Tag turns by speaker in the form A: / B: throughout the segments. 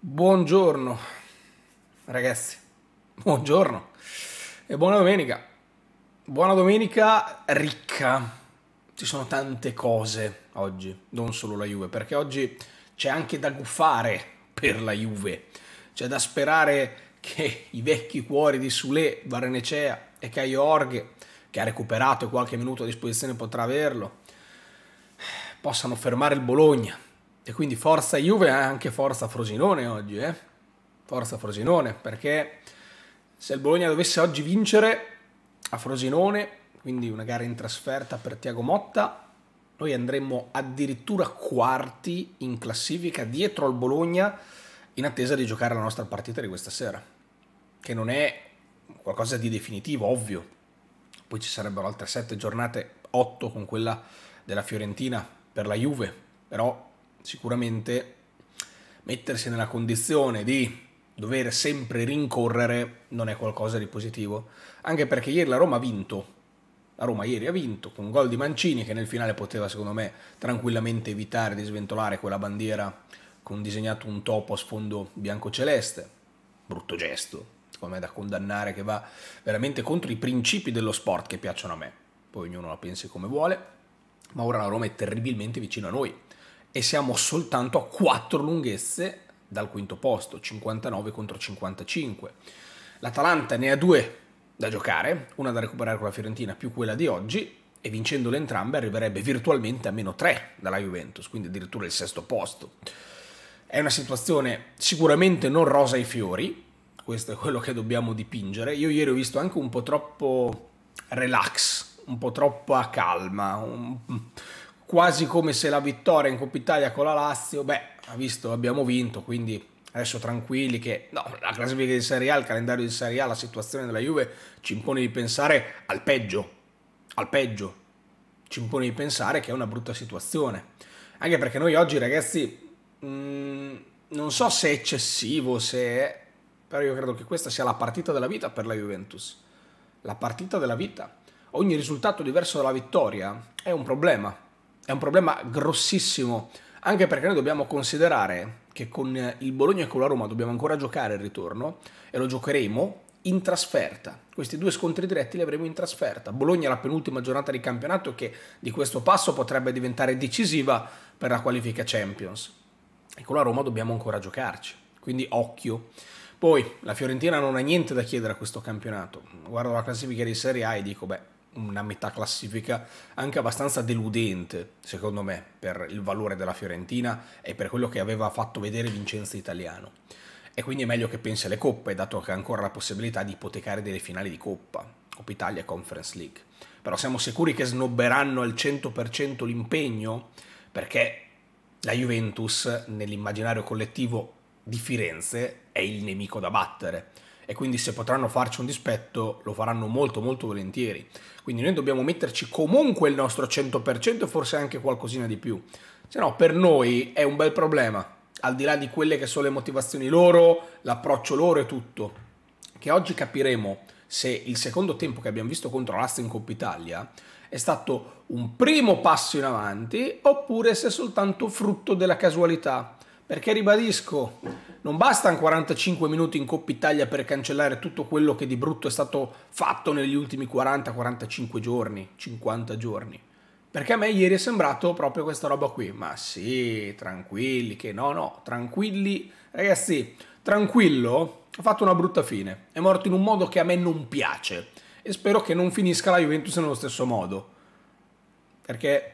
A: Buongiorno ragazzi, buongiorno e buona domenica. Buona domenica ricca, ci sono tante cose oggi, non solo la Juve, perché oggi c'è anche da guffare per la Juve, c'è da sperare che i vecchi cuori di Sule, Varenecea e Caio Orghe, che ha recuperato e qualche minuto a disposizione potrà averlo, possano fermare il Bologna e quindi forza Juve e anche forza Frosinone oggi, eh? Forza Frosinone, perché se il Bologna dovesse oggi vincere a Frosinone, quindi una gara in trasferta per Tiago Motta, noi andremmo addirittura quarti in classifica dietro al Bologna in attesa di giocare la nostra partita di questa sera, che non è qualcosa di definitivo, ovvio. Poi ci sarebbero altre sette giornate, otto con quella della Fiorentina per la Juve, però sicuramente mettersi nella condizione di dover sempre rincorrere non è qualcosa di positivo, anche perché ieri la Roma ha vinto. La Roma ieri ha vinto con un gol di Mancini che nel finale poteva secondo me tranquillamente evitare di sventolare quella bandiera con disegnato un topo a sfondo bianco-celeste. Brutto gesto, secondo me da condannare che va veramente contro i principi dello sport che piacciono a me. Poi ognuno la pensi come vuole, ma ora la Roma è terribilmente vicino a noi e siamo soltanto a 4 lunghezze dal quinto posto, 59 contro 55. L'Atalanta ne ha due da giocare, una da recuperare con la Fiorentina più quella di oggi, e vincendole entrambe arriverebbe virtualmente a meno 3 dalla Juventus, quindi addirittura il sesto posto. È una situazione sicuramente non rosa ai fiori, questo è quello che dobbiamo dipingere. Io ieri ho visto anche un po' troppo relax, un po' troppa calma, un quasi come se la vittoria in Coppa Italia con la Lazio, beh, ha visto, abbiamo vinto, quindi adesso tranquilli che no, la classifica di Serie A, il calendario di Serie A, la situazione della Juve ci impone di pensare al peggio, al peggio, ci impone di pensare che è una brutta situazione. Anche perché noi oggi ragazzi, mh, mm, non so se è eccessivo, se è... però io credo che questa sia la partita della vita per la Juventus. La partita della vita. Ogni risultato diverso dalla vittoria è un problema è un problema grossissimo, anche perché noi dobbiamo considerare che con il Bologna e con la Roma dobbiamo ancora giocare il ritorno e lo giocheremo in trasferta. Questi due scontri diretti li avremo in trasferta. Bologna è la penultima giornata di campionato che di questo passo potrebbe diventare decisiva per la qualifica Champions. E con la Roma dobbiamo ancora giocarci, quindi occhio. Poi la Fiorentina non ha niente da chiedere a questo campionato. Guardo la classifica di Serie A e dico, beh, una metà classifica anche abbastanza deludente, secondo me, per il valore della Fiorentina e per quello che aveva fatto vedere Vincenzo Italiano. E quindi è meglio che pensi alle coppe, dato che ha ancora la possibilità di ipotecare delle finali di Coppa, Coppa Italia e Conference League. Però siamo sicuri che snobberanno al 100% l'impegno? Perché la Juventus, nell'immaginario collettivo di Firenze, è il nemico da battere e quindi se potranno farci un dispetto lo faranno molto molto volentieri. Quindi noi dobbiamo metterci comunque il nostro 100% e forse anche qualcosina di più. Se no per noi è un bel problema, al di là di quelle che sono le motivazioni loro, l'approccio loro e tutto. Che oggi capiremo se il secondo tempo che abbiamo visto contro in Coppa Italia è stato un primo passo in avanti oppure se è soltanto frutto della casualità. Perché ribadisco, non bastano 45 minuti in Coppa Italia per cancellare tutto quello che di brutto è stato fatto negli ultimi 40-45 giorni, 50 giorni. Perché a me ieri è sembrato proprio questa roba qui. Ma sì, tranquilli, che no, no, tranquilli. Ragazzi, tranquillo ha fatto una brutta fine. È morto in un modo che a me non piace. E spero che non finisca la Juventus nello stesso modo. Perché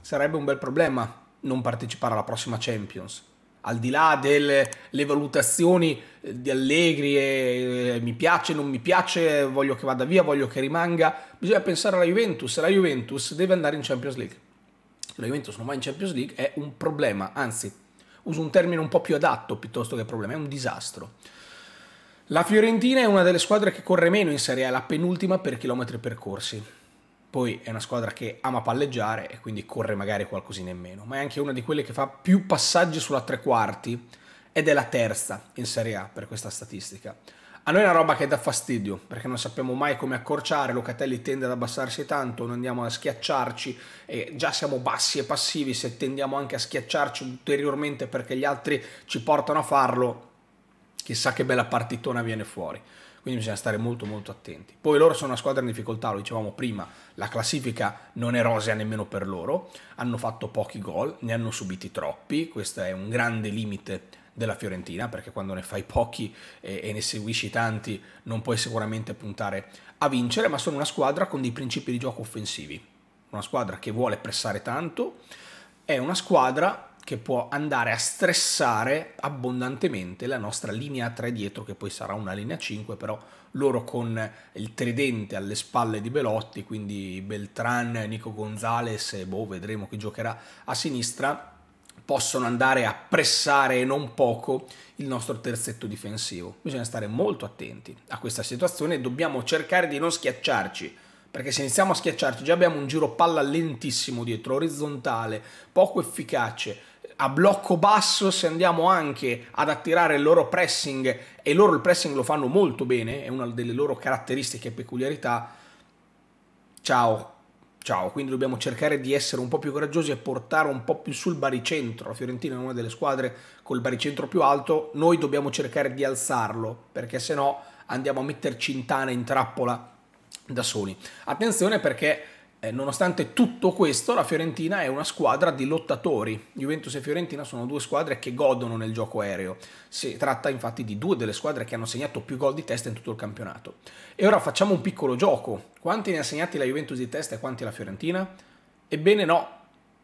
A: sarebbe un bel problema non partecipare alla prossima Champions al di là delle valutazioni eh, di Allegri e, e eh, mi piace, non mi piace, voglio che vada via, voglio che rimanga, bisogna pensare alla Juventus e la Juventus deve andare in Champions League. Se la Juventus non va in Champions League è un problema, anzi uso un termine un po' più adatto piuttosto che problema, è un disastro. La Fiorentina è una delle squadre che corre meno in Serie A, la penultima per chilometri percorsi. Poi è una squadra che ama palleggiare e quindi corre magari qualcosina in meno, ma è anche una di quelle che fa più passaggi sulla tre quarti ed è la terza in Serie A per questa statistica. A noi è una roba che dà fastidio, perché non sappiamo mai come accorciare, Locatelli tende ad abbassarsi tanto, non andiamo a schiacciarci e già siamo bassi e passivi, se tendiamo anche a schiacciarci ulteriormente perché gli altri ci portano a farlo, chissà che bella partitona viene fuori quindi bisogna stare molto molto attenti. Poi loro sono una squadra in difficoltà, lo dicevamo prima, la classifica non è rosea nemmeno per loro, hanno fatto pochi gol, ne hanno subiti troppi, questo è un grande limite della Fiorentina, perché quando ne fai pochi e, ne seguisci tanti non puoi sicuramente puntare a vincere, ma sono una squadra con dei principi di gioco offensivi, una squadra che vuole pressare tanto, è una squadra che può andare a stressare abbondantemente la nostra linea 3 dietro, che poi sarà una linea 5, però loro con il tridente alle spalle di Belotti, quindi Beltran, Nico Gonzales e boh, vedremo chi giocherà a sinistra, possono andare a pressare non poco il nostro terzetto difensivo. Bisogna stare molto attenti a questa situazione e dobbiamo cercare di non schiacciarci, perché se iniziamo a schiacciarci già abbiamo un giro palla lentissimo dietro, orizzontale, poco efficace, a blocco basso, se andiamo anche ad attirare il loro pressing, e loro il pressing lo fanno molto bene, è una delle loro caratteristiche e peculiarità, ciao, ciao. Quindi dobbiamo cercare di essere un po' più coraggiosi e portare un po' più sul baricentro. La Fiorentina è una delle squadre col baricentro più alto, noi dobbiamo cercare di alzarlo, perché se no andiamo a metterci in tana, in trappola da soli. Attenzione perché eh, nonostante tutto questo, la Fiorentina è una squadra di lottatori. Juventus e Fiorentina sono due squadre che godono nel gioco aereo. Si tratta infatti di due delle squadre che hanno segnato più gol di testa in tutto il campionato. E ora facciamo un piccolo gioco. Quanti ne ha segnati la Juventus di testa e quanti la Fiorentina? Ebbene no,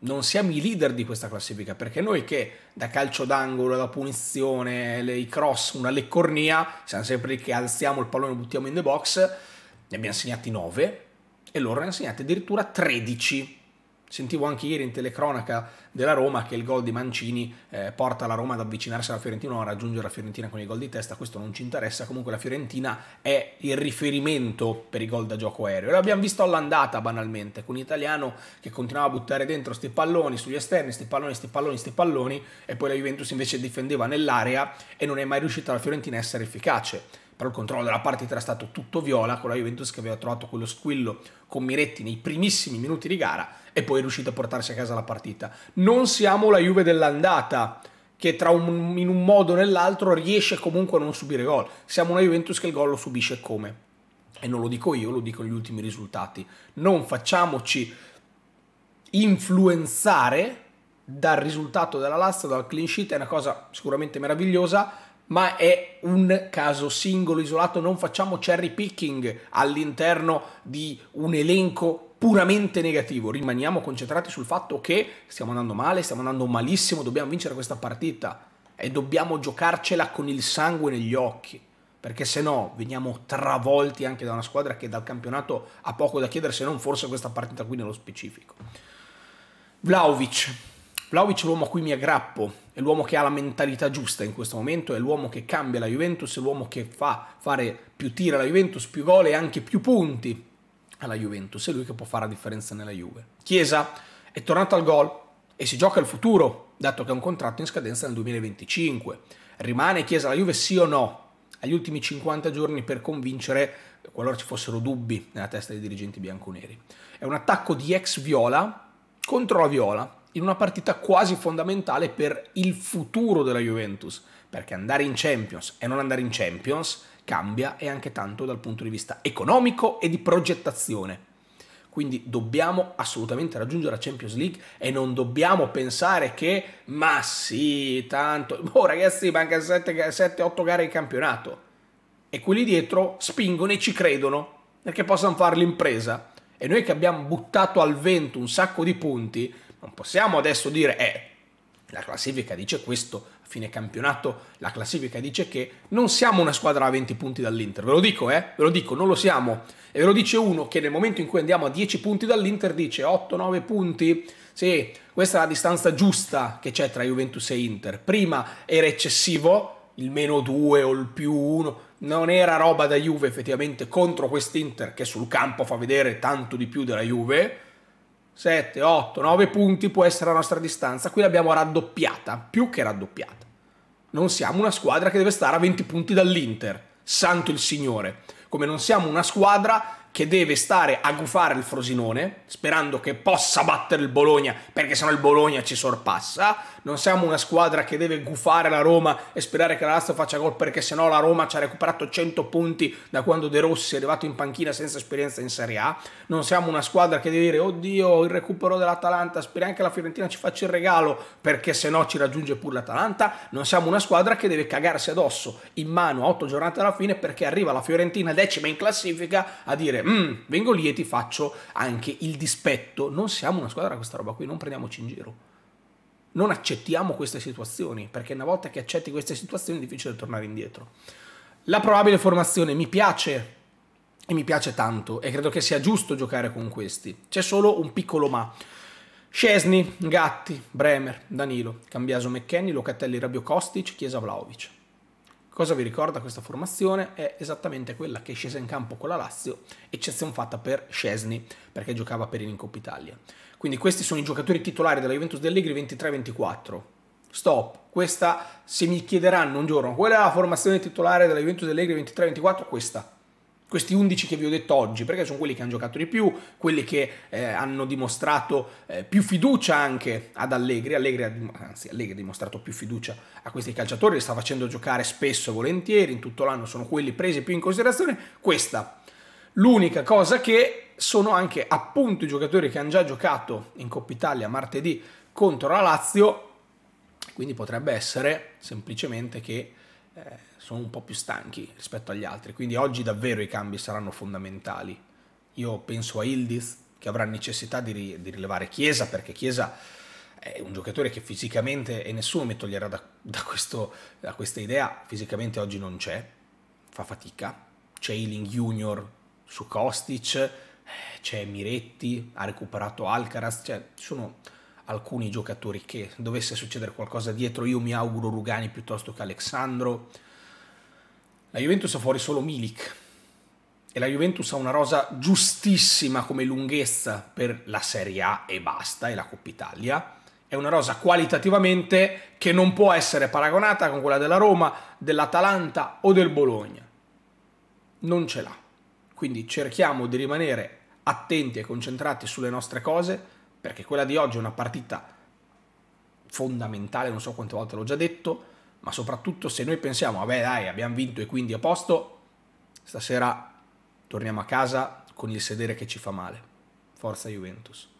A: non siamo i leader di questa classifica, perché noi che da calcio d'angolo, da punizione, le, i cross, una leccornia, siamo sempre lì che alziamo il pallone e buttiamo in the box, ne abbiamo segnati 9, e loro ne hanno segnati addirittura 13. Sentivo anche ieri in telecronaca della Roma che il gol di Mancini eh, porta la Roma ad avvicinarsi alla Fiorentina o a raggiungere la Fiorentina con i gol di testa, questo non ci interessa, comunque la Fiorentina è il riferimento per i gol da gioco aereo. L'abbiamo visto all'andata banalmente, con un italiano che continuava a buttare dentro sti palloni sugli esterni, sti palloni, sti palloni, sti palloni e poi la Juventus invece difendeva nell'area e non è mai riuscita la Fiorentina a essere efficace però il controllo della partita era stato tutto viola con la Juventus che aveva trovato quello squillo con Miretti nei primissimi minuti di gara e poi è riuscito a portarsi a casa la partita. Non siamo la Juve dell'andata che un, in un modo o nell'altro riesce comunque a non subire gol. Siamo una Juventus che il gol lo subisce come? E non lo dico io, lo dicono gli ultimi risultati. Non facciamoci influenzare dal risultato della Lazio, dal clean sheet, è una cosa sicuramente meravigliosa, ma è un caso singolo, isolato, non facciamo cherry picking all'interno di un elenco puramente negativo, rimaniamo concentrati sul fatto che stiamo andando male, stiamo andando malissimo, dobbiamo vincere questa partita e dobbiamo giocarcela con il sangue negli occhi, perché se no veniamo travolti anche da una squadra che dal campionato ha poco da chiedere, se non forse questa partita qui nello specifico. Vlaovic, Vlaovic è l'uomo a cui mi aggrappo, è l'uomo che ha la mentalità giusta in questo momento, è l'uomo che cambia la Juventus, è l'uomo che fa fare più tira alla Juventus, più gol e anche più punti alla Juventus, è lui che può fare la differenza nella Juve. Chiesa è tornato al gol e si gioca il futuro, dato che ha un contratto in scadenza nel 2025. Rimane Chiesa alla Juve sì o no? Agli ultimi 50 giorni per convincere qualora ci fossero dubbi nella testa dei dirigenti bianconeri. È un attacco di ex Viola contro la Viola, in una partita quasi fondamentale per il futuro della Juventus, perché andare in Champions e non andare in Champions cambia e anche tanto dal punto di vista economico e di progettazione. Quindi dobbiamo assolutamente raggiungere la Champions League e non dobbiamo pensare che, ma sì, tanto, boh ragazzi, manca 7-8 gare di campionato. E quelli dietro spingono e ci credono, perché possano fare l'impresa. E noi che abbiamo buttato al vento un sacco di punti, non possiamo adesso dire, eh, la classifica dice questo, a fine campionato la classifica dice che non siamo una squadra a 20 punti dall'Inter, ve lo dico, eh, ve lo dico, non lo siamo. E ve lo dice uno che nel momento in cui andiamo a 10 punti dall'Inter dice 8-9 punti, sì, questa è la distanza giusta che c'è tra Juventus e Inter. Prima era eccessivo, il meno 2 o il più 1, non era roba da Juve effettivamente contro quest'Inter che sul campo fa vedere tanto di più della Juve, 7, 8, 9 punti può essere la nostra distanza. Qui l'abbiamo raddoppiata, più che raddoppiata. Non siamo una squadra che deve stare a 20 punti dall'Inter, santo il Signore. Come non siamo una squadra che deve stare a gufare il Frosinone, sperando che possa battere il Bologna, perché sennò il Bologna ci sorpassa. Non siamo una squadra che deve gufare la Roma e sperare che la Lazio faccia gol, perché sennò la Roma ci ha recuperato 100 punti da quando De Rossi è arrivato in panchina senza esperienza in Serie A. Non siamo una squadra che deve dire, oddio, il recupero dell'Atalanta, speriamo che la Fiorentina ci faccia il regalo, perché sennò ci raggiunge pure l'Atalanta. Non siamo una squadra che deve cagarsi addosso in mano a 8 giornate alla fine, perché arriva la Fiorentina decima in classifica a dire Mm, vengo lì e ti faccio anche il dispetto. Non siamo una squadra questa roba qui, non prendiamoci in giro. Non accettiamo queste situazioni, perché una volta che accetti queste situazioni è difficile tornare indietro. La probabile formazione mi piace e mi piace tanto e credo che sia giusto giocare con questi. C'è solo un piccolo ma. Scesni, Gatti, Bremer, Danilo, Cambiaso McKenny, Locatelli, Rabio Kostic, Chiesa Vlaovic. Cosa vi ricorda questa formazione? È esattamente quella che è scesa in campo con la Lazio, eccezione fatta per Scesni, perché giocava per il Incoppa Italia. Quindi questi sono i giocatori titolari della Juventus Allegri 23-24. Stop. Questa, se mi chiederanno un giorno qual è la formazione titolare della Juventus Allegri 23-24, questa questi 11 che vi ho detto oggi, perché sono quelli che hanno giocato di più, quelli che eh, hanno dimostrato eh, più fiducia anche ad Allegri, Allegri ha, anzi Allegri ha dimostrato più fiducia a questi calciatori, li sta facendo giocare spesso e volentieri, in tutto l'anno sono quelli presi più in considerazione, questa l'unica cosa che sono anche appunto i giocatori che hanno già giocato in Coppa Italia martedì contro la Lazio, quindi potrebbe essere semplicemente che eh, sono un po' più stanchi rispetto agli altri, quindi oggi davvero i cambi saranno fondamentali. Io penso a Ildiz che avrà necessità di, ri di rilevare Chiesa perché Chiesa è un giocatore che fisicamente, e nessuno mi toglierà da, da, questo, da questa idea, fisicamente oggi non c'è, fa fatica, c'è Ealing Junior su Kostic, eh, c'è Miretti, ha recuperato Alcaraz, cioè sono alcuni giocatori che dovesse succedere qualcosa dietro, io mi auguro Rugani piuttosto che Alexandro. La Juventus ha fuori solo Milik e la Juventus ha una rosa giustissima come lunghezza per la Serie A e basta, e la Coppa Italia. È una rosa qualitativamente che non può essere paragonata con quella della Roma, dell'Atalanta o del Bologna. Non ce l'ha. Quindi cerchiamo di rimanere attenti e concentrati sulle nostre cose perché quella di oggi è una partita fondamentale, non so quante volte l'ho già detto, ma soprattutto se noi pensiamo, vabbè dai, abbiamo vinto e quindi a posto, stasera torniamo a casa con il sedere che ci fa male. Forza Juventus.